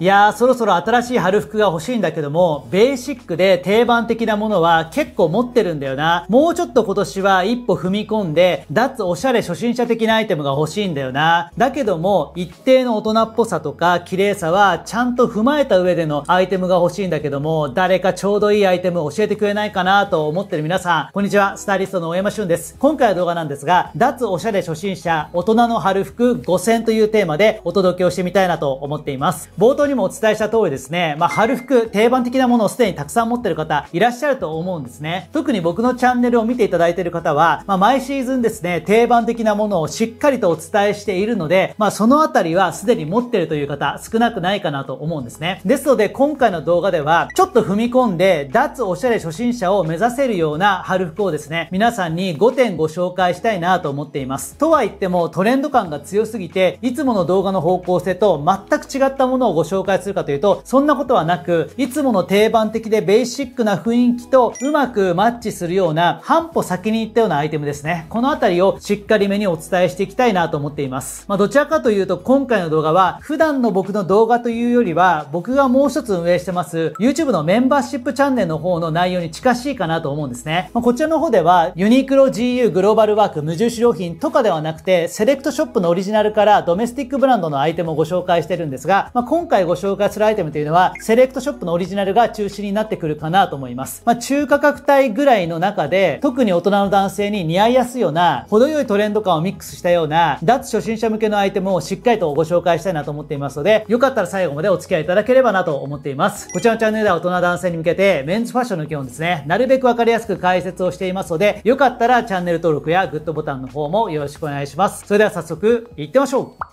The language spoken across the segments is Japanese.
いやー、そろそろ新しい春服が欲しいんだけども、ベーシックで定番的なものは結構持ってるんだよな。もうちょっと今年は一歩踏み込んで、脱おしゃれ初心者的なアイテムが欲しいんだよな。だけども、一定の大人っぽさとか綺麗さはちゃんと踏まえた上でのアイテムが欲しいんだけども、誰かちょうどいいアイテム教えてくれないかなと思ってる皆さん、こんにちは、スタイリストの大山俊です。今回の動画なんですが、脱おしゃれ初心者、大人の春服5000というテーマでお届けをしてみたいなと思っています。冒頭にもお伝えした通りですね、まあ、春服、定番的なものをすでにたくさん持ってる方、いらっしゃると思うんですね。特に僕のチャンネルを見ていただいている方は、まあ、毎シーズンですね、定番的なものをしっかりとお伝えしているので、まあ、そのあたりはすでに持ってるという方、少なくないかなと思うんですね。ですので、今回の動画では、ちょっと踏み込んで、脱おしゃれ初心者を目指せるような春服をですね、皆さんに5点ご紹介したいなと思っています。とは言っても、トレンド感が強すぎて、いつもの動画の方向性と全く違ったものをご紹介紹介するかというと、そんなことはなく、いつもの定番的でベーシックな雰囲気とうまくマッチするような、半歩先に行ったようなアイテムですね。このあたりをしっかりめにお伝えしていきたいなと思っています。まあ、どちらかというと、今回の動画は、普段の僕の動画というよりは、僕がもう一つ運営してます、YouTube のメンバーシップチャンネルの方の内容に近しいかなと思うんですね。まあ、こちらの方では、ユニクロ GU グローバルワーク無印良品とかではなくて、セレクトショップのオリジナルからドメスティックブランドのアイテムをご紹介してるんですが、まあ、今回ご紹介するアイテムというのは、セレクトショップのオリジナルが中心になってくるかなと思います。まあ、中価格帯ぐらいの中で、特に大人の男性に似合いやすいような、程よいトレンド感をミックスしたような、脱初心者向けのアイテムをしっかりとご紹介したいなと思っていますので、よかったら最後までお付き合いいただければなと思っています。こちらのチャンネルでは大人男性に向けて、メンズファッションの基本ですね、なるべくわかりやすく解説をしていますので、よかったらチャンネル登録やグッドボタンの方もよろしくお願いします。それでは早速、行ってみましょう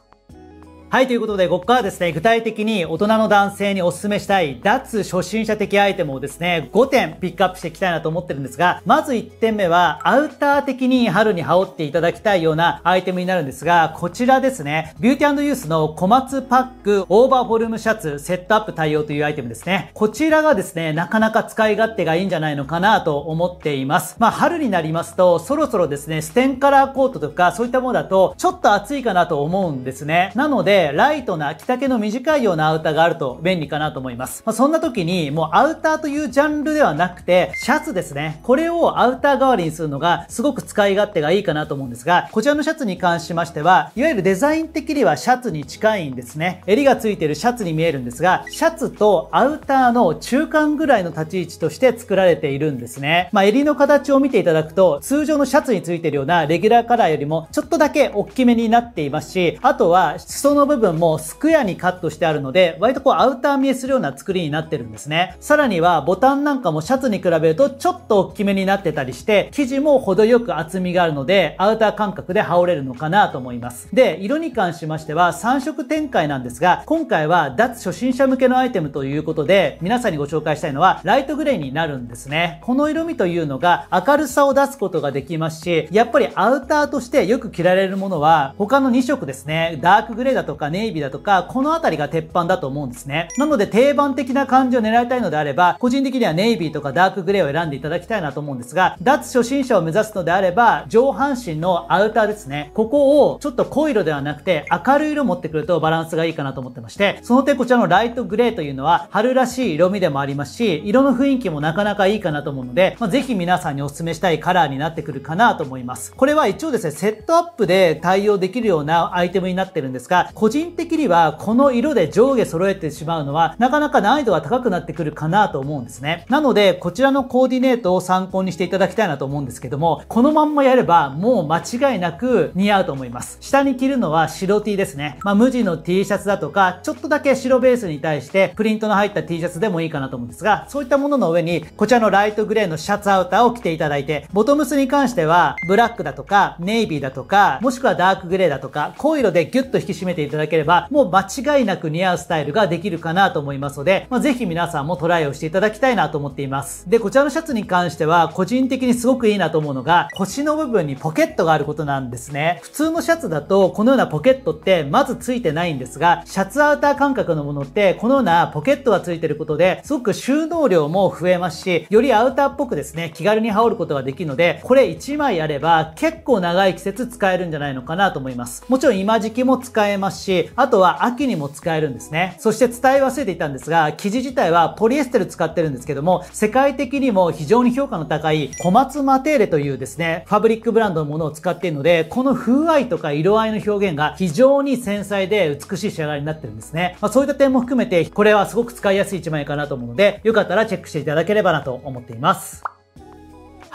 はい、ということで、ここからですね、具体的に大人の男性にお勧めしたい脱初心者的アイテムをですね、5点ピックアップしていきたいなと思ってるんですが、まず1点目は、アウター的に春に羽織っていただきたいようなアイテムになるんですが、こちらですね、ビューティーユースの小松パックオーバーフォルムシャツセットアップ対応というアイテムですね。こちらがですね、なかなか使い勝手がいいんじゃないのかなと思っています。まあ、春になりますと、そろそろですね、ステンカラーコートとか、そういったものだと、ちょっと暑いかなと思うんですね。なので、ライトな着丈の短いようなアウターがあると便利かなと思います。まあ、そんな時に、もうアウターというジャンルではなくて、シャツですね。これをアウター代わりにするのが、すごく使い勝手がいいかなと思うんですが、こちらのシャツに関しましては、いわゆるデザイン的にはシャツに近いんですね。襟がついてるシャツに見えるんですが、シャツとアウターの中間ぐらいの立ち位置として作られているんですね。まあ、襟の形を見ていただくと、通常のシャツについてるようなレギュラーカラーよりも、ちょっとだけ大きめになっていますし、あとは、裾のの部分もスクエアにカットしてあるので、割とこうアウター見えするような作りになってるんですね。さらにはボタンなんかもシャツに比べるとちょっと大きめになってたりして、生地も程よく厚みがあるので、アウター感覚で羽織れるのかなと思います。で、色に関しましては3色展開なんですが、今回は脱初心者向けのアイテムということで、皆さんにご紹介したいのはライトグレーになるんですね。この色味というのが明るさを出すことができますし、やっぱりアウターとしてよく着られるものは他の2色ですね。ダークグレーだととかネイビーだとか、この辺りが鉄板だと思うんですね。なので定番的な感じを狙いたいのであれば、個人的にはネイビーとかダークグレーを選んでいただきたいなと思うんですが、脱初心者を目指すのであれば、上半身のアウターですね。ここをちょっと濃い色ではなくて明るい色持ってくるとバランスがいいかなと思ってまして、その点こちらのライトグレーというのは春らしい色味でもありますし、色の雰囲気もなかなかいいかなと思うので、まあ、ぜひ皆さんにお勧めしたいカラーになってくるかなと思います。これは一応ですね、セットアップで対応できるようなアイテムになってるんですが、個個人的にはこの色で上下揃えてしまうのはなかなか難易度が高くなってくるかなと思うんですね。なのでこちらのコーディネートを参考にしていただきたいなと思うんですけども、このまんまやればもう間違いなく似合うと思います。下に着るのは白 T ですね。まあ、無地の T シャツだとか、ちょっとだけ白ベースに対してプリントの入った T シャツでもいいかなと思うんですが、そういったものの上にこちらのライトグレーのシャツアウターを着ていただいて、ボトムスに関してはブラックだとかネイビーだとか、もしくはダークグレーだとか、濃い色でギュッと引き締めていただただければ、もう間違いなく似合うスタイルができるかなと思いますので、まあ、ぜひ皆さんもトライをしていただきたいなと思っています。で、こちらのシャツに関しては、個人的にすごくいいなと思うのが、腰の部分にポケットがあることなんですね。普通のシャツだと、このようなポケットって、まずついてないんですが、シャツアウター感覚のものって、このようなポケットがついてることで、すごく収納量も増えますし、よりアウターっぽくですね、気軽に羽織ることができるので、これ1枚あれば、結構長い季節使えるんじゃないのかなと思います。もちろん今時期も使えますし、あとは秋にも使えるんですね。そして伝え忘れていたんですが、生地自体はポリエステル使ってるんですけども、世界的にも非常に評価の高い小松マテーレというですね、ファブリックブランドのものを使っているので、この風合いとか色合いの表現が非常に繊細で美しい仕上がりになってるんですね。まあ、そういった点も含めて、これはすごく使いやすい1枚かなと思うので、よかったらチェックしていただければなと思っています。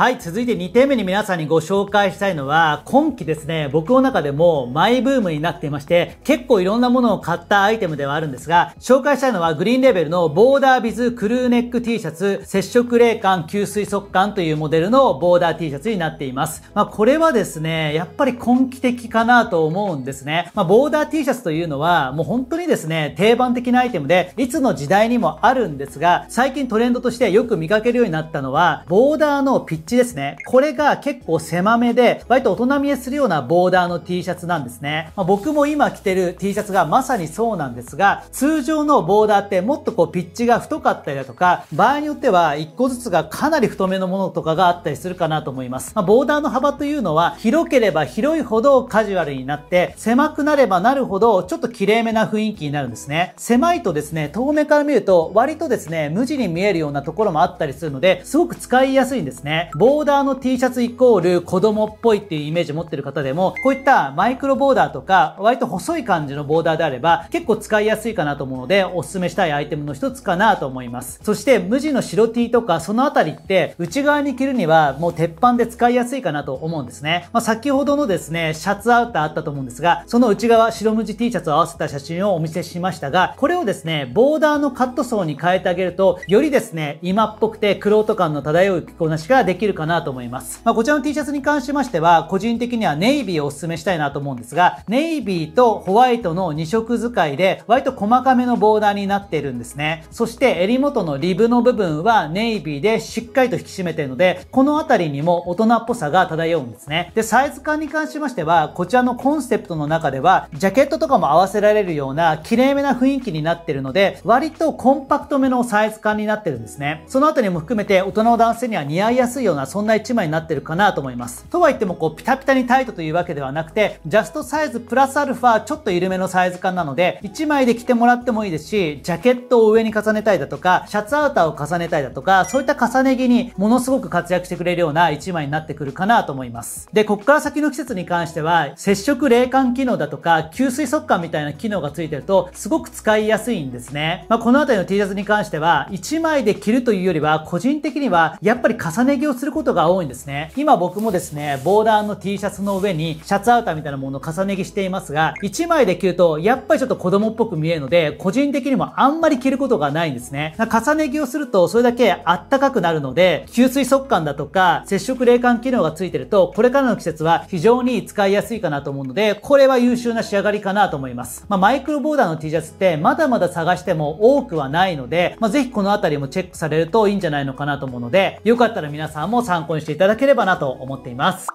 はい、続いて2点目に皆さんにご紹介したいのは、今季ですね、僕の中でもマイブームになっていまして、結構いろんなものを買ったアイテムではあるんですが、紹介したいのはグリーンレベルのボーダービズクルーネック T シャツ、接触冷感、吸水速乾というモデルのボーダー T シャツになっています。まあ、これはですね、やっぱり今季的かなと思うんですね。まあ、ボーダー T シャツというのは、もう本当にですね、定番的なアイテムで、いつの時代にもあるんですが、最近トレンドとしてよく見かけるようになったのは、ボーダーのピッチ口ですね。これが結構狭めで、割と大人見えするようなボーダーの T シャツなんですね。まあ、僕も今着てる T シャツがまさにそうなんですが、通常のボーダーってもっとこうピッチが太かったりだとか、場合によっては1個ずつがかなり太めのものとかがあったりするかなと思います。まあ、ボーダーの幅というのは広ければ広いほどカジュアルになって、狭くなればなるほどちょっと綺麗めな雰囲気になるんですね。狭いとですね、遠目から見ると割とですね、無地に見えるようなところもあったりするので、すごく使いやすいんですね。ボーダーの T シャツイコール子供っぽいっていうイメージ持ってる方でも、こういったマイクロボーダーとか、割と細い感じのボーダーであれば、結構使いやすいかなと思うので、おすすめしたいアイテムの一つかなと思います。そして、無地の白 T とか、そのあたりって、内側に着るには、もう鉄板で使いやすいかなと思うんですね。まあ、先ほどのですね、シャツアウターあったと思うんですが、その内側、白無地 T シャツを合わせた写真をお見せしましたが、これをですね、ボーダーのカット層に変えてあげると、よりですね、今っぽくて、クロート感の漂う着こなしができるるかなと思います。まあ、こちらの T シャツに関しましては、個人的にはネイビーをお勧めしたいなと思うんですが、ネイビーとホワイトの2色使いで、割と細かめのボーダーになってるんですね。そして襟元のリブの部分はネイビーでしっかりと引き締めてるので、この辺りにも大人っぽさが漂うんですね。で、サイズ感に関しましては、こちらのコンセプトの中では、ジャケットとかも合わせられるような、綺麗めな雰囲気になってるので、割とコンパクトめのサイズ感になってるんですね。そのあたりも含めて、大人の男性には似合いやすいようなそんな1枚になってるかなと思います。とはいってもこうピタピタにタイトというわけではなくて、ジャストサイズプラスアルファちょっと緩めのサイズ感なので、1枚で着てもらってもいいですし、ジャケットを上に重ねたいだとか、シャツアウターを重ねたいだとか、そういった重ね着にものすごく活躍してくれるような1枚になってくるかなと思います。で、こっから先の季節に関しては、接触冷感機能だとか、吸水速乾みたいな機能がついてると、すごく使いやすいんですね。まあ、この辺りの T シャツに関しては、1枚で着るというよりは、個人的には、やっぱり重ね着をすることが多いんですね。今僕もですね、ボーダーの T シャツの上にシャツアウターみたいなものを重ね着していますが、1枚で着るとやっぱりちょっと子供っぽく見えるので、個人的にもあんまり着ることがないんですね。重ね着をするとそれだけあったかくなるので、吸水速乾だとか接触冷感機能がついてると、これからの季節は非常に使いやすいかなと思うので、これは優秀な仕上がりかなと思います。まあ、マイクロボーダーの T シャツってまだまだ探しても多くはないので、まあ、ぜひこのあたりもチェックされるといいんじゃないのかなと思うので、よかったら皆さんも参考にしていただければなと思っています。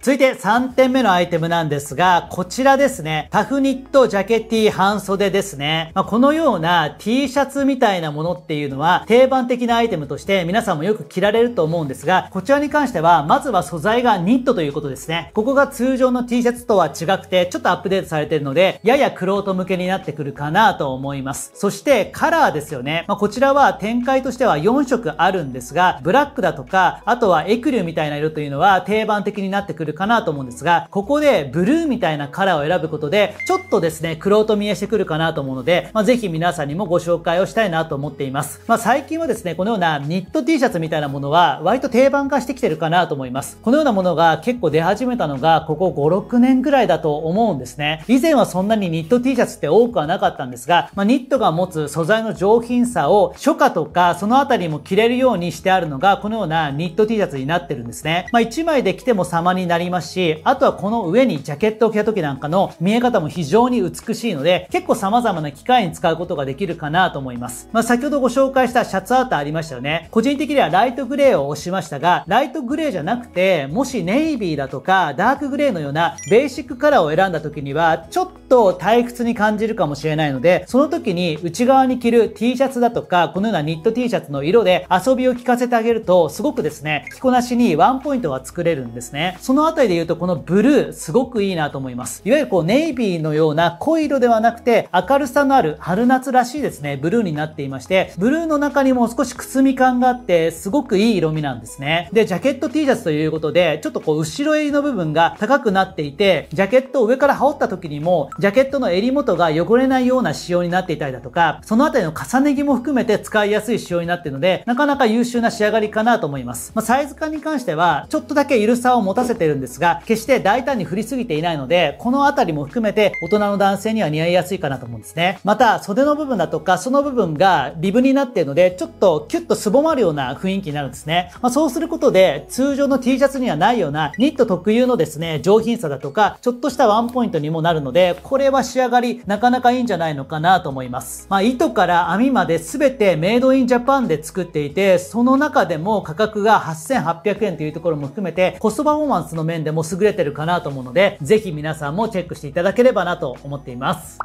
続いて3点目のアイテムなんですが、こちらですね。タフニットジャケティ半袖ですね。まあ、このような T シャツみたいなものっていうのは定番的なアイテムとして皆さんもよく着られると思うんですが、こちらに関しては、まずは素材がニットということですね。ここが通常の T シャツとは違くて、ちょっとアップデートされてるので、ややクロート向けになってくるかなと思います。そしてカラーですよね。まあ、こちらは展開としては4色あるんですが、ブラックだとか、あとはエクリューみたいな色というのは定番的になってくるるかなと思うんですが、ここでブルーみたいなカラーを選ぶことで、ちょっとですね、黒と見えしてくるかなと思うので、まあ、ぜひ皆さんにもご紹介をしたいなと思っています。まあ、最近はですね、このようなニット T シャツみたいなものは、割と定番化してきてるかなと思います。このようなものが結構出始めたのが、ここ5、6年ぐらいだと思うんですね。以前はそんなにニット T シャツって多くはなかったんですが、まあ、ニットが持つ素材の上品さを、初夏とかそのあたりも着れるようにしてあるのが、このようなニット T シャツになってるんですね。まあ、1枚で着ても様になりますし、あとはこの上にジャケットを着た時なんかの見え方も非常に美しいので、結構様々な機会に使うことができるかなと思います。まあ、先ほどご紹介したシャツアートありましたよね。個人的にはライトグレーを押しましたが、ライトグレーじゃなくて、もしネイビーだとかダークグレーのようなベーシックカラーを選んだ時には、ちょっと退屈に感じるかもしれないので、その時に内側に着る T シャツだとか、このようなニット T シャツの色で遊びを聞かせてあげると、すごくですね、着こなしにワンポイントが作れるんですね。そののあたりで言うと、このブルー、すごくいいなと思います。いわゆるこう、ネイビーのような濃い色ではなくて、明るさのある春夏らしいですね、ブルーになっていまして、ブルーの中にも少しくすみ感があって、すごくいい色味なんですね。で、ジャケット T シャツということで、ちょっとこう、後ろ襟の部分が高くなっていて、ジャケットを上から羽織った時にも、ジャケットの襟元が汚れないような仕様になっていたりだとか、そのあたりの重ね着も含めて使いやすい仕様になっているので、なかなか優秀な仕上がりかなと思います。まあ、サイズ感に関しては、ちょっとだけ緩さを持たせてるんですが、決して大胆に振りすぎていないので、このあたりも含めて大人の男性には似合いやすいかなと思うんですね。また、袖の部分だとか、その部分がリブになっているので、ちょっとキュッとすぼまるような雰囲気になるんですね。まあ、そうすることで、通常の T シャツにはないような、ニット特有のですね、上品さだとか、ちょっとしたワンポイントにもなるので、これは仕上がり、なかなかいいんじゃないのかなと思います。まあ、糸から網まで全てメイドインジャパンで作っていて、その中でも価格が8800円というところも含めて、コストパフォーマンスの面でも優れてるかなと思うので、ぜひ皆さんもチェックしていただければなと思っています。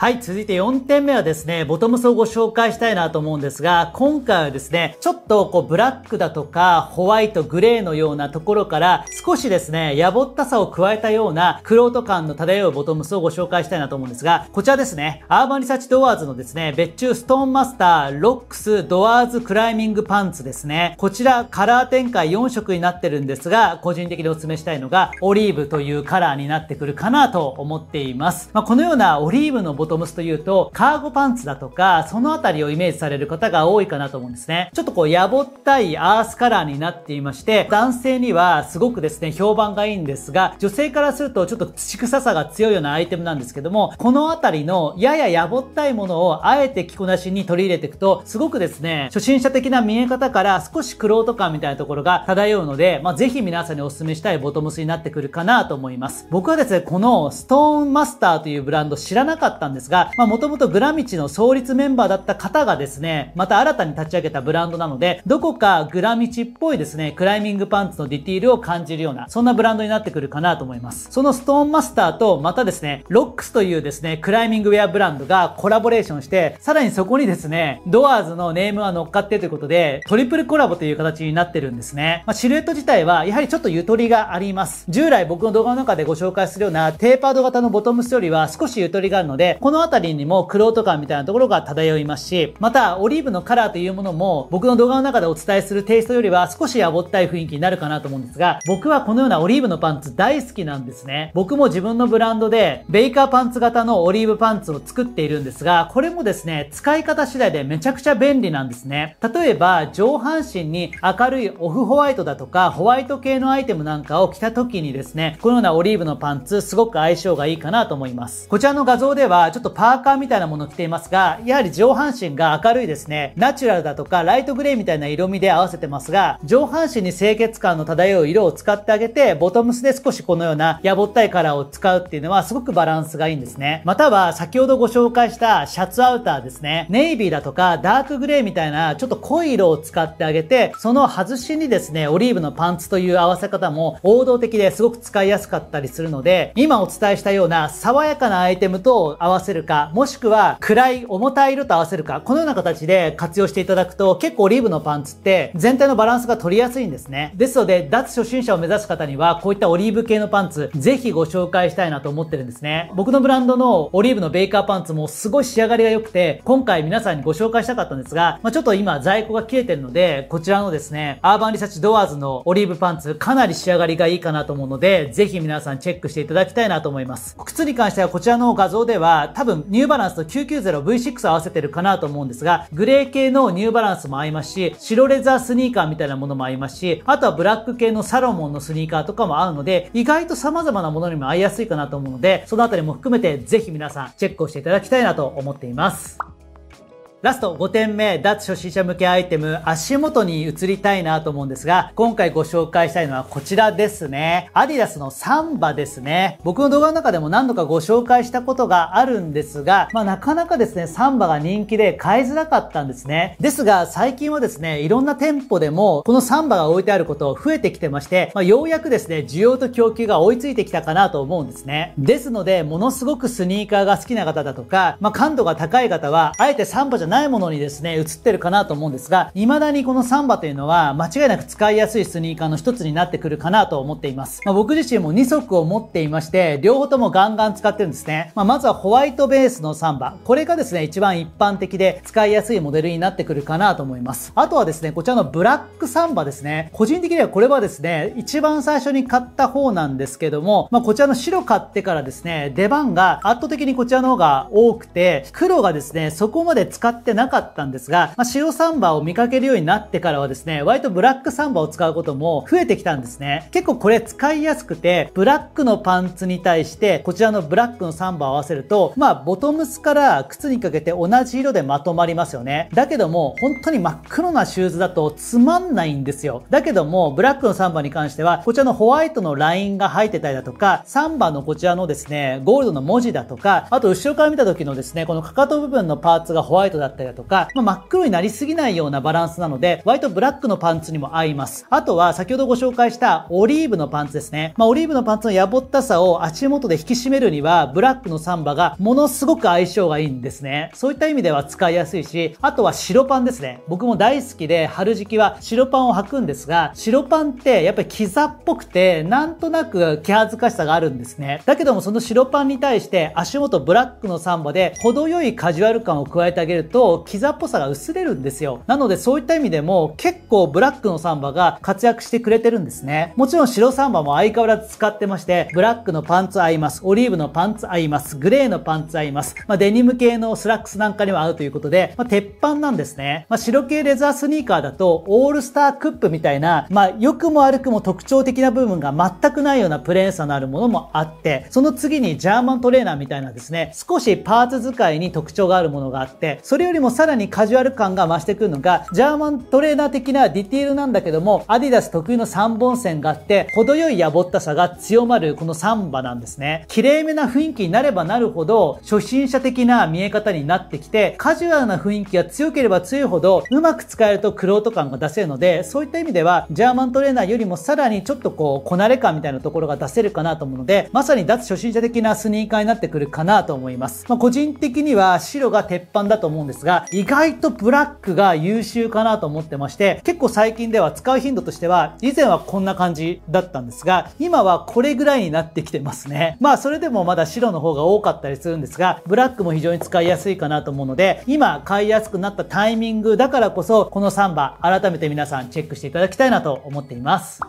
はい、続いて4点目はですね、ボトムスをご紹介したいなと思うんですが、今回はですね、ちょっとこうブラックだとかホワイト、グレーのようなところから少しですね、やぼったさを加えたようなクロート感の漂うボトムスをご紹介したいなと思うんですが、こちらですね、アーバンリサーチドアーズのですね、別注ストーンマスター、ロックス、ドアーズクライミングパンツですね。こちらカラー展開4色になってるんですが、個人的にお勧めしたいのがオリーブというカラーになってくるかなと思っています。まあ、このようなオリーブのボトムスというと、カーゴパンツだとか、そのあたりをイメージされる方が多いかなと思うんですね。ちょっとこう、やぼったいアースカラーになっていまして、男性にはすごくですね、評判がいいんですが、女性からするとちょっと土臭さが強いようなアイテムなんですけども、このあたりのやややぼったいものをあえて着こなしに取り入れていくと、すごくですね、初心者的な見え方から少しクロート感みたいなところが漂うので、まあ、ぜひ皆さんにお勧めしたいボトムスになってくるかなと思います。僕はですね、このストーンマスターというブランド知らなかったんですですが、まあもともとグラミチの創立メンバーだった方がですね、また新たに立ち上げたブランドなので、どこかグラミチっぽいですね、クライミングパンツのディティールを感じるような、そんなブランドになってくるかなと思います。そのストーンマスターと、またですね、ロックスというですね、クライミングウェアブランドがコラボレーションして、さらにそこにですね、ドアーズのネームは乗っかってということで、トリプルコラボという形になってるんですね。まあ、シルエット自体は、やはりちょっとゆとりがあります。従来僕の動画の中でご紹介するような、テーパード型のボトムスよりは少しゆとりがあるので、この辺りにも黒ロ感みたいなところが漂いますし、また、オリーブのカラーというものも、僕の動画の中でお伝えするテイストよりは少しやぼったい雰囲気になるかなと思うんですが、僕はこのようなオリーブのパンツ大好きなんですね。僕も自分のブランドで、ベイカーパンツ型のオリーブパンツを作っているんですが、これもですね、使い方次第でめちゃくちゃ便利なんですね。例えば、上半身に明るいオフホワイトだとか、ホワイト系のアイテムなんかを着た時にですね、このようなオリーブのパンツ、すごく相性がいいかなと思います。こちらの画像では、ちょっとパーカーみたいなものを着ていますが、やはり上半身が明るいですね。ナチュラルだとかライトグレーみたいな色味で合わせてますが、上半身に清潔感の漂う色を使ってあげて、ボトムスで少しこのようなやぼったいカラーを使うっていうのはすごくバランスがいいんですね。または先ほどご紹介したシャツアウターですね。ネイビーだとかダークグレーみたいなちょっと濃い色を使ってあげて、その外しにですね、オリーブのパンツという合わせ方も王道的ですごく使いやすかったりするので、今お伝えしたような爽やかなアイテムと合わせせるか、もしくは暗い重たい色と合わせるか、このような形で活用していただくと結構オリーブのパンツって全体のバランスが取りやすいんですね。ですので、脱初心者を目指す方にはこういったオリーブ系のパンツ、ぜひご紹介したいなと思ってるんですね。僕のブランドのオリーブのベイカーパンツもすごい仕上がりが良くて、今回皆さんにご紹介したかったんですが、まあ、ちょっと今在庫が切れてるので、こちらのですね、アーバンリサーチドアーズのオリーブパンツ、かなり仕上がりがいいかなと思うので、ぜひ皆さんチェックしていただきたいなと思います。靴に関してはこちらの画像では多分ニューバランスと 990V6 合わせてるかなと思うんですが、グレー系のニューバランスも合いますし、白レザースニーカーみたいなものも合いますし、あとはブラック系のサロモンのスニーカーとかも合うので、意外と様々なものにも合いやすいかなと思うので、そのあたりも含めてぜひ皆さんチェックをしていただきたいなと思っています。ラスト5点目、脱初心者向けアイテム、足元に移りたいなと思うんですが、今回ご紹介したいのはこちらですね。アディダスのサンバですね。僕の動画の中でも何度かご紹介したことがあるんですが、まあなかなかですね、サンバが人気で買いづらかったんですね。ですが、最近はですね、いろんな店舗でも、このサンバが置いてあること増えてきてまして、まあようやくですね、需要と供給が追いついてきたかなと思うんですね。ですので、ものすごくスニーカーが好きな方だとか、まあ感度が高い方は、あえてサンバじゃないものにですね、映ってるかなと思うんですが、未だにこのサンバというのは間違いなく使いやすいスニーカーの一つになってくるかなと思っています。まあ、僕自身も2足を持っていまして、両方ともガンガン使ってるんですね。まあ、まずはホワイトベースのサンバ。これがですね、一番一般的で使いやすいモデルになってくるかなと思います。あとはですね、こちらのブラックサンバですね。個人的にはこれはですね、一番最初に買った方なんですけども、まあ、こちらの白買ってからですね、出番が圧倒的にこちらの方が多くて、黒がですね、そこまで使ってってなかったんですが、まあ、塩サンバを見かけるようになってからはですね、割とブラックサンバを使うことも増えてきたんですね。結構これ使いやすくて、ブラックのパンツに対して、こちらのブラックのサンバを合わせると、まあ、ボトムスから靴にかけて同じ色でまとまりますよね。だけども、本当に真っ黒なシューズだとつまんないんですよ。だけども、ブラックのサンバに関しては、こちらのホワイトのラインが入ってたりだとか、サンバのこちらのですね、ゴールドの文字だとか、あと後ろから見た時のですね、このかかと部分のパーツがホワイトだだったりだとか、まあ、真っ黒になりすぎないようなバランスなので、ホワイトブラックのパンツにも合います。あとは、先ほどご紹介したオリーブのパンツですね。まあ、オリーブのパンツのやぼったさを足元で引き締めるには、ブラックのサンバがものすごく相性がいいんですね。そういった意味では使いやすいし、あとは白パンですね。僕も大好きで、春時期は白パンを履くんですが、白パンってやっぱりキザっぽくて、なんとなく気恥ずかしさがあるんですね。だけどもその白パンに対して足元ブラックのサンバで程よいカジュアル感を加えてあげると、とキザっぽさが薄れるんですよ。なのでそういった意味でも結構ブラックのサンバが活躍してくれてるんですね。もちろん白サンバも相変わらず使ってまして、ブラックのパンツ合います。オリーブのパンツ合います。グレーのパンツ合います。まあ、デニム系のスラックスなんかにも合うということで、まあ、鉄板なんですね。まあ、白系レザースニーカーだとオールスタークップみたいな、まあ、良くも悪くも特徴的な部分が全くないようなプレーンさのあるものもあって、その次にジャーマントレーナーみたいなですね、少しパーツ使いに特徴があるものがあって、それよりもさらにカジュアル感が増してくるのが、ジャーマントレーナー的なディティールなんだけども、アディダス特有の3本線があって、程よいやぼったさが強まるこのサンバなんですね。綺麗めな雰囲気になればなるほど、初心者的な見え方になってきて、カジュアルな雰囲気が強ければ強いほど、うまく使えるとクロート感が出せるので、そういった意味では、ジャーマントレーナーよりもさらにちょっとこう、こなれ感みたいなところが出せるかなと思うので、まさに脱初心者的なスニーカーになってくるかなと思います。まあ、個人的には白が鉄板だと思うんですですが、意外とブラックが優秀かなと思ってまして、結構最近では使う頻度としては、以前はこんな感じだったんですが、今はこれぐらいになってきてますね。まあそれでもまだ白の方が多かったりするんですが、ブラックも非常に使いやすいかなと思うので、今買いやすくなったタイミングだからこそ、この3番、改めて皆さんチェックしていただきたいなと思っています。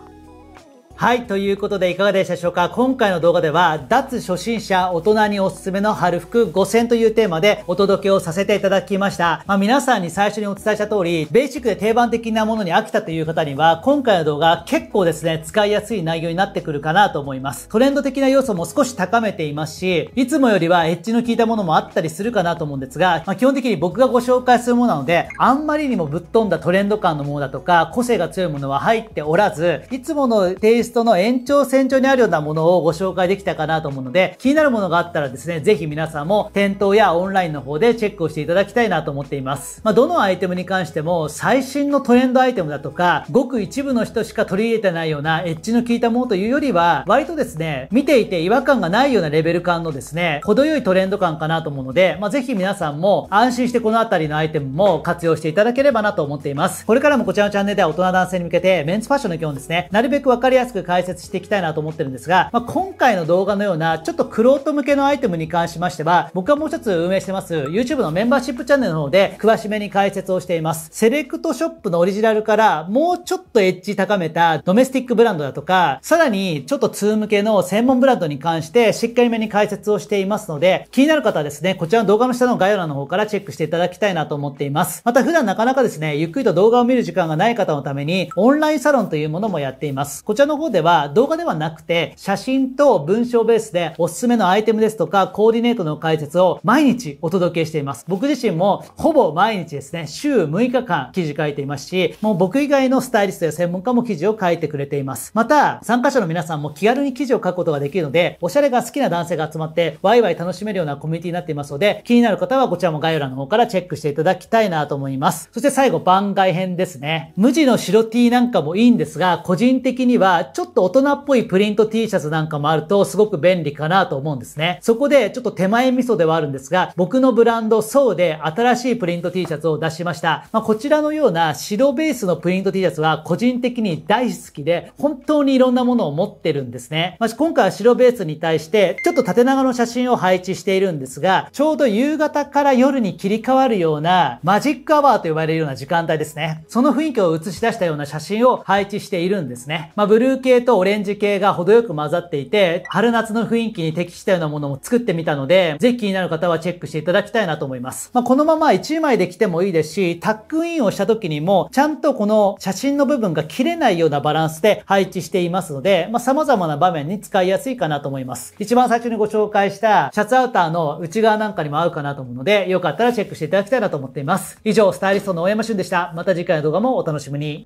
はいということでいかがでしたでしょうか今回の動画では脱初心者大人におすすめの春服5選というテーマでお届けをさせていただきました、まあ、皆さんに最初にお伝えした通りベーシックで定番的なものに飽きたという方には今回の動画結構ですね使いやすい内容になってくるかなと思いますトレンド的な要素も少し高めていますしいつもよりはエッジの効いたものもあったりするかなと思うんですが、まあ、基本的に僕がご紹介するものなのであんまりにもぶっ飛んだトレンド感のものだとか個性が強いものは入っておらずいつものテイスストの延長線上にあるようなものをご紹介できたかなと思うので、気になるものがあったらですね、ぜひ皆さんも店頭やオンラインの方でチェックをしていただきたいなと思っています。まあ、どのアイテムに関しても、最新のトレンドアイテムだとか、ごく一部の人しか取り入れてないようなエッジの効いたものというよりは、割とですね、見ていて違和感がないようなレベル感のですね、程よいトレンド感かなと思うので、まあ、ぜひ皆さんも安心してこのあたりのアイテムも活用していただければなと思っています。これからもこちらのチャンネルでは大人男性に向けて、メンズファッションの基本ですね、なるべくわかりやすくく解説していきたいなと思ってるんですが、まあ、今回の動画のようなちょっとクロート向けのアイテムに関しましては、僕はもう一つ運営してます YouTube のメンバーシップチャンネルの方で詳しめに解説をしています。セレクトショップのオリジナルからもうちょっとエッジ高めたドメスティックブランドだとか、さらにちょっと2向けの専門ブランドに関してしっかりめに解説をしていますので、気になる方はですね、こちらの動画の下の概要欄の方からチェックしていただきたいなと思っています。また普段なかなかですね、ゆっくりと動画を見る時間がない方のために、オンラインサロンというものもやっています。こちらの方では動画ではなくて、写真と文章ベースでおすすめのアイテムですとか、コーディネートの解説を毎日お届けしています。僕自身もほぼ毎日ですね、週6日間記事書いていますし、もう僕以外のスタイリストや専門家も記事を書いてくれています。また、参加者の皆さんも気軽に記事を書くことができるので、おしゃれが好きな男性が集まって、ワイワイ楽しめるようなコミュニティになっていますので、気になる方はこちらも概要欄の方からチェックしていただきたいなと思います。そして最後番外編ですね。無地の白 T なんかもいいんですが、個人的にはちょっと大人っぽいプリント T シャツなんかもあるとすごく便利かなと思うんですね。そこでちょっと手前味噌ではあるんですが、僕のブランド、そうで新しいプリント T シャツを出しました。まあ、こちらのような白ベースのプリント T シャツは個人的に大好きで、本当にいろんなものを持ってるんですね。まあ、今回は白ベースに対して、ちょっと縦長の写真を配置しているんですが、ちょうど夕方から夜に切り替わるような、マジックアワーと呼ばれるような時間帯ですね。その雰囲気を映し出したような写真を配置しているんですね。まあ、ブルー系とオレンジ系が程よく混ざっていて、春夏の雰囲気に適したようなものも作ってみたので、ぜひ気になる方はチェックしていただきたいなと思います。まあ、このまま1枚で着てもいいですし、タックインをした時にも、ちゃんとこの写真の部分が切れないようなバランスで配置していますので、まあ、様々な場面に使いやすいかなと思います。一番最初にご紹介したシャツアウターの内側なんかにも合うかなと思うので、よかったらチェックしていただきたいなと思っています。以上、スタイリストの大山俊でした。また次回の動画もお楽しみに。